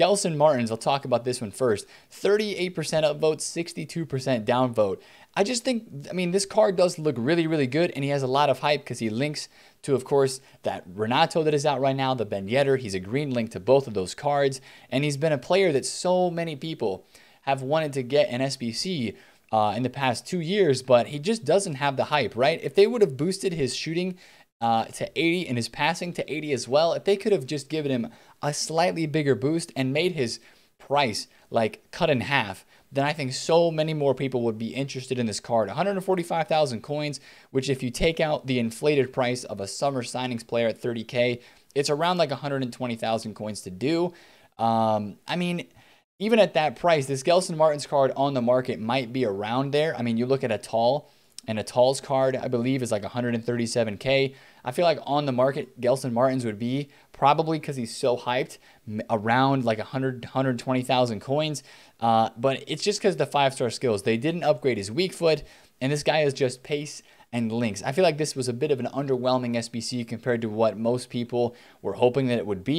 Gelson Martins, I'll talk about this one first. 38% upvote, 62% downvote. I just think, I mean, this card does look really, really good, and he has a lot of hype because he links to, of course, that Renato that is out right now, the Ben Yedder. He's a green link to both of those cards, and he's been a player that so many people have wanted to get an SBC uh, in the past two years, but he just doesn't have the hype, right? If they would have boosted his shooting uh, to 80 and his passing to 80 as well. If they could have just given him a slightly bigger boost and made his price like cut in half, then I think so many more people would be interested in this card. 145,000 coins, which if you take out the inflated price of a summer signings player at 30K, it's around like 120,000 coins to do. Um, I mean, even at that price, this Gelson Martins card on the market might be around there. I mean, you look at a tall and a Talls card, I believe, is like 137K. I feel like on the market, Gelson Martins would be probably because he's so hyped around like 100, 120,000 coins. Uh, but it's just because the five star skills. They didn't upgrade his weak foot, and this guy is just pace and links. I feel like this was a bit of an underwhelming SBC compared to what most people were hoping that it would be.